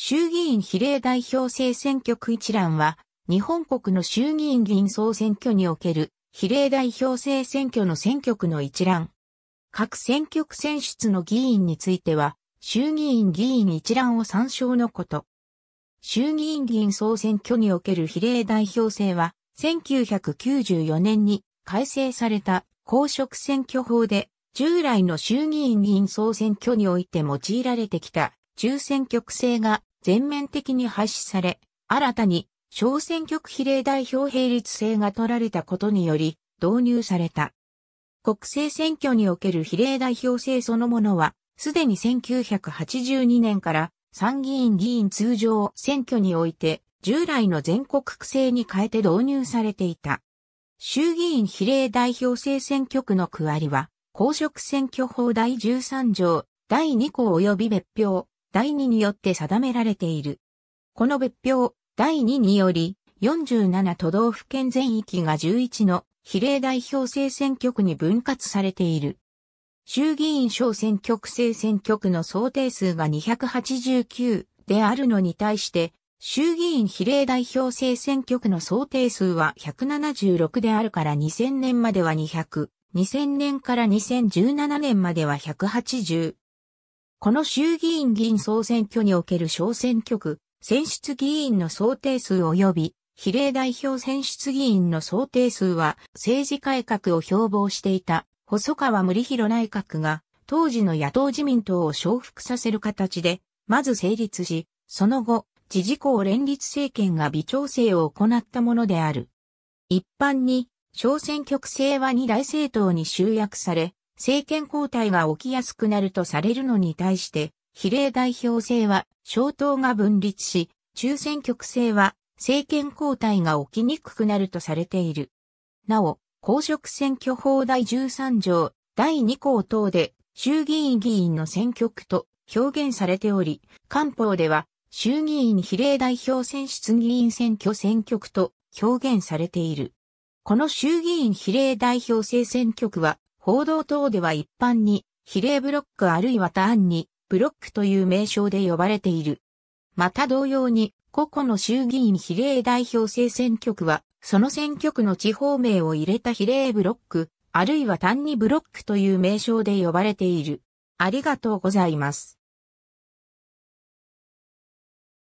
衆議院比例代表制選挙区一覧は、日本国の衆議院議員総選挙における比例代表制選挙の選挙区の一覧。各選挙区選出の議員については、衆議院議員一覧を参照のこと。衆議院議員総選挙における比例代表制は、1994年に改正された公職選挙法で、従来の衆議院議員総選挙において用いられてきた、中選挙区制が全面的に廃止され、新たに小選挙区比例代表並立制が取られたことにより導入された。国政選挙における比例代表制そのものは、すでに1982年から参議院議員通常選挙において従来の全国区制に変えて導入されていた。衆議院比例代表制選挙区の区割りは、公職選挙法第13条、第2項及び別表、第2によって定められている。この別表第2により、47都道府県全域が11の比例代表制選挙区に分割されている。衆議院小選挙区制選挙区の想定数が289であるのに対して、衆議院比例代表制選挙区の想定数は176であるから2000年までは200、2000年から2017年までは180この衆議院議員総選挙における小選挙区、選出議員の想定数及び比例代表選出議員の想定数は政治改革を標榜していた細川森弘内閣が当時の野党自民党を承服させる形でまず成立し、その後自治公連立政権が微調整を行ったものである。一般に小選挙区制は二大政党に集約され、政権交代が起きやすくなるとされるのに対して、比例代表制は小党が分立し、中選挙区制は政権交代が起きにくくなるとされている。なお、公職選挙法第13条第2項等で衆議院議員の選挙区と表現されており、官報では衆議院比例代表選出議員選挙選挙区と表現されている。この衆議院比例代表制選挙区は報道等では一般に、比例ブロックあるいは単に、ブロックという名称で呼ばれている。また同様に、個々の衆議院比例代表制選挙区は、その選挙区の地方名を入れた比例ブロック、あるいは単にブロックという名称で呼ばれている。ありがとうございます。